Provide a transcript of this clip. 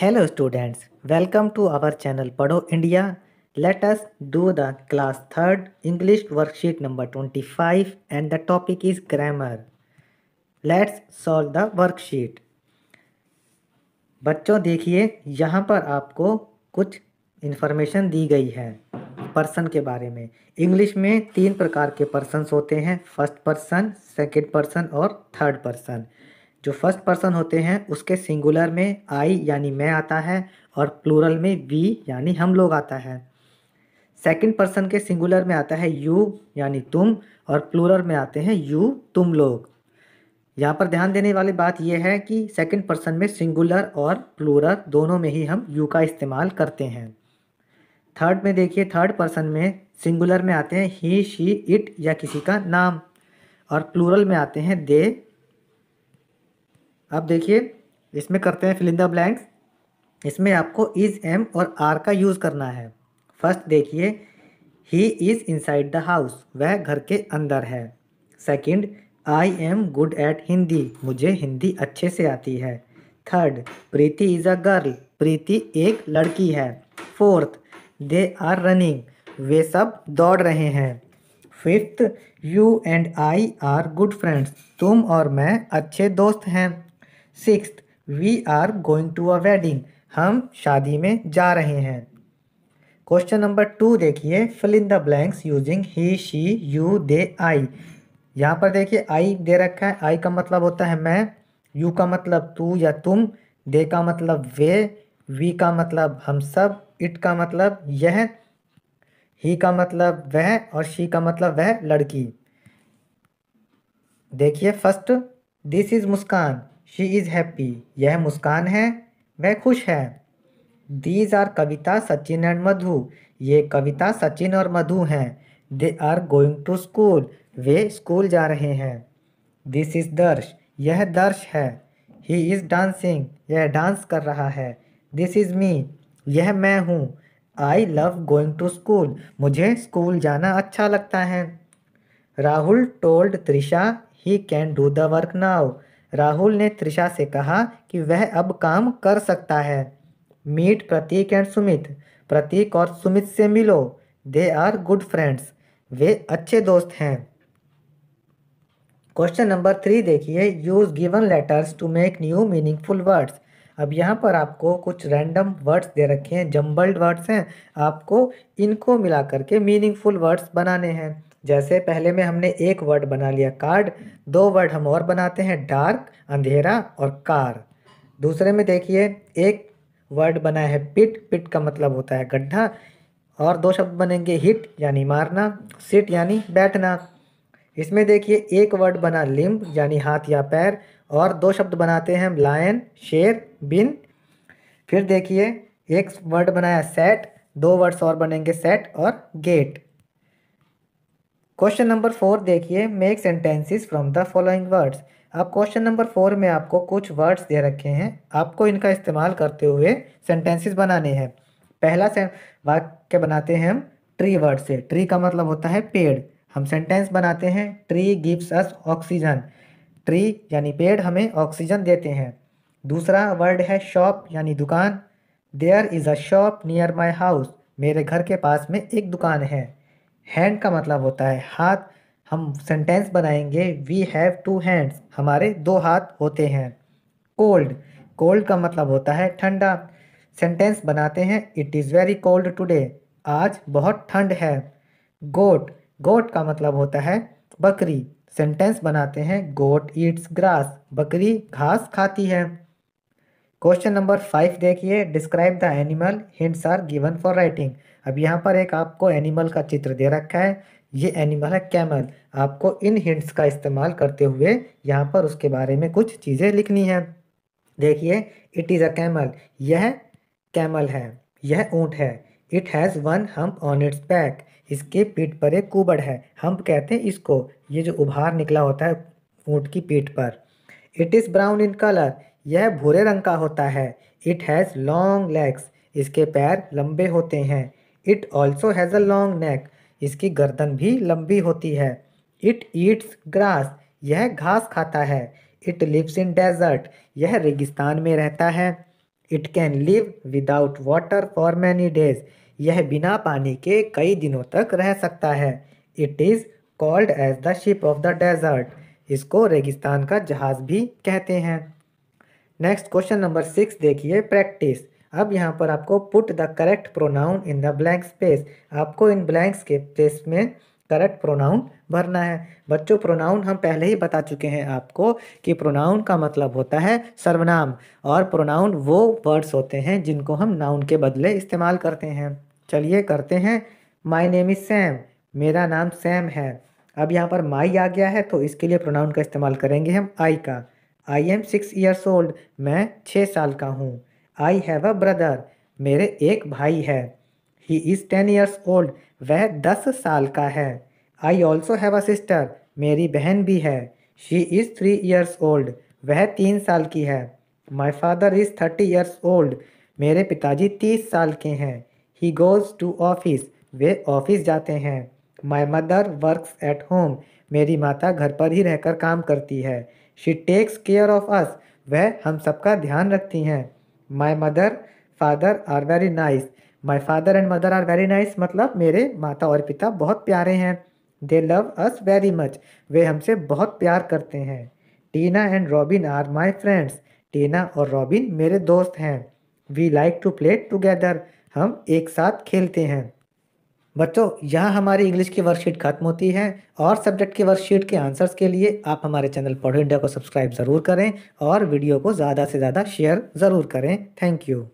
hello students welcome to our channel Padho India let us do the class third English worksheet number twenty five and the topic is grammar let's solve the worksheet बच्चों देखिए यहाँ पर आपको कुछ information दी गई है person के बारे में इंग्लिश में तीन प्रकार के पर्सनस होते हैं फर्स्ट पर्सन सेकेंड पर्सन और थर्ड पर्सन जो फर्स्ट पर्सन होते हैं उसके सिंगुलर में आई यानी मैं आता है और प्लूरल में वी यानी हम लोग आता है सेकंड पर्सन के सिंगुलर में आता है यू यानी तुम और प्लूरल में आते हैं यू तुम लोग यहाँ पर ध्यान देने वाली बात यह है कि सेकंड पर्सन में सिंगुलर और प्लूरल दोनों में ही हम यू का इस्तेमाल करते हैं थर्ड में देखिए थर्ड पर्सन में सिंगुलर में आते हैं ही शी इट या किसी का नाम और प्लूरल में आते हैं दे अब देखिए इसमें करते हैं फिलिंदा ब्लैंक्स इसमें आपको इज़ एम और आर का यूज़ करना है फर्स्ट देखिए he is inside the house वह घर के अंदर है second I am good at Hindi मुझे हिंदी अच्छे से आती है third Preeti is a girl Preeti एक लड़की है फोर्थ दे आर रनिंग वे सब दौड़ रहे हैं fifth you and I are good friends तुम और मैं अच्छे दोस्त हैं six we are going to a wedding हम शादी में जा रहे हैं क्वेश्चन नंबर टू देखिए fill in the blanks using he she you they I यहाँ पर देखिए आई दे रखा है आई का मतलब होता है मैं यू का मतलब तू या तुम दे का मतलब वे वी का मतलब हम सब इट का मतलब यह ही का मतलब वह और शी का मतलब वह लड़की देखिए first this is Muskan she is happy यह मुस्कान है वह खुश है these are Kavita Sachin and Madhu ये कविता सचिन और मधु हैं they are going to school वे स्कूल जा रहे हैं दिस इज़ दर्श यह दर्श है ही इज़ डांसिंग यह डांस कर रहा है दिस इज़ मी यह मैं हूँ I love going to school मुझे स्कूल जाना अच्छा लगता है Rahul told Trisha he can do the work now Rahul ने त्रिशा से कहा कि वह अब काम कर सकता है मीट प्रतीक एंड सुमित प्रतीक और सुमित से मिलो दे आर गुड फ्रेंड्स वे अच्छे दोस्त हैं क्वेश्चन नंबर थ्री देखिए use given letters to make new meaningful words अब यहाँ पर आपको कुछ रैंडम वर्ड्स दे रखे हैं जम्बल्ड वर्ड्स हैं आपको इनको मिला करके मीनिंगफुल वर्ड्स बनाने हैं जैसे पहले में हमने एक वर्ड बना लिया कार्ड दो वर्ड हम और बनाते हैं डार्क अंधेरा और कार दूसरे में देखिए एक वर्ड बना है पिट पिट का मतलब होता है गड्ढा और दो शब्द बनेंगे हिट यानी मारना सिट यानी बैठना इसमें देखिए एक वर्ड बना लिम्ब यानी हाथ या पैर और दो शब्द बनाते हैं हम लायन शेर बिन फिर देखिए एक वर्ड बनाया सेट दो वर्ड्स और बनेंगे सेट और गेट क्वेश्चन नंबर फोर देखिए make sentences from the following words अब क्वेश्चन नंबर फोर में आपको कुछ वर्ड्स दे रखे हैं आपको इनका इस्तेमाल करते हुए सेंटेंसेस बनाने हैं पहला वाक्य बनाते हैं हम ट्री वर्ड से ट्री का मतलब होता है पेड़ हम सेंटेंस बनाते हैं tree gives us oxygen tree यानी पेड़ हमें ऑक्सीजन देते हैं दूसरा वर्ड है शॉप यानी दुकान there is a shop near my house मेरे घर के पास में एक दुकान है हैंड का मतलब होता है हाथ हम सेंटेंस बनाएंगे वी हैव टू हैंड्स हमारे दो हाथ होते हैं कोल्ड कोल्ड का मतलब होता है ठंडा सेंटेंस बनाते हैं it is very cold today आज बहुत ठंड है गोट गोट का मतलब होता है बकरी सेंटेंस बनाते हैं गोट ईट्स ग्रास बकरी घास खाती है क्वेश्चन नंबर फाइव देखिए describe the animal hints are given for writing अब यहाँ पर एक आपको एनिमल का चित्र दे रखा है ये एनिमल है कैमल आपको इन हिंट्स का इस्तेमाल करते हुए यहाँ पर उसके बारे में कुछ चीज़ें लिखनी है देखिए इट इज़ अ कैमल यह कैमल है यह ऊँट है it has one hump on its back इसके पीठ पर एक कुबड़ है हम्प कहते हैं इसको ये जो उभार निकला होता है ऊँट की पीठ पर it is brown in colour यह भूरे रंग का होता है इट हैज़ लॉन्ग लेग्स इसके पैर लंबे होते हैं it also has a long neck इसकी गर्दन भी लंबी होती है इट ईट्स ग्रास यह घास खाता है इट लिव्स इन डेजर्ट यह रेगिस्तान में रहता है it can live without water for many days यह बिना पानी के कई दिनों तक रह सकता है it is called as the ship of the desert इसको रेगिस्तान का जहाज़ भी कहते हैं नेक्स्ट क्वेश्चन नंबर सिक्स देखिए प्रैक्टिस अब यहाँ पर आपको put the correct pronoun in the blank space आपको इन ब्लैंक्स के स्पेस में करेक्ट प्रोनाउन भरना है बच्चों प्रोनाउन हम पहले ही बता चुके हैं आपको कि प्रोनाउन का मतलब होता है सर्वनाम और प्रोनाउन वो वर्ड्स होते हैं जिनको हम नाउन के बदले इस्तेमाल करते हैं चलिए करते हैं माई नेम इज़ सैम मेरा नाम सैम है अब यहाँ पर माई आ गया है तो इसके लिए प्रोनाउन का इस्तेमाल करेंगे हम आई का I am six years old मैं छः साल का हूँ आई हैव अ ब्रदर मेरे एक भाई है he is ten years old वह दस साल का है I also have a sister मेरी बहन भी है she is three years old वह तीन साल की है my father is thirty years old मेरे पिताजी तीस साल के हैं ही गोज़ टू ऑफिस वे ऑफिस जाते हैं my mother works at home मेरी माता घर पर ही रहकर काम करती है she takes care of us वह हम सबका ध्यान रखती हैं my mother father are very nice my father and mother are very nice मतलब मेरे माता और पिता बहुत प्यारे हैं they love us very much वे हमसे बहुत प्यार करते हैं Tina and Robin are my friends टीना और रॉबिन मेरे दोस्त हैं we like to play together हम एक साथ खेलते हैं बच्चों यहाँ हमारी इंग्लिश की वर्कशीट खत्म होती है और सब्जेक्ट की वर्कशीट के आंसर्स के लिए आप हमारे चैनल पढ़ो इंडिया को सब्सक्राइब ज़रूर करें और वीडियो को ज़्यादा से ज़्यादा शेयर ज़रूर करें थैंक यू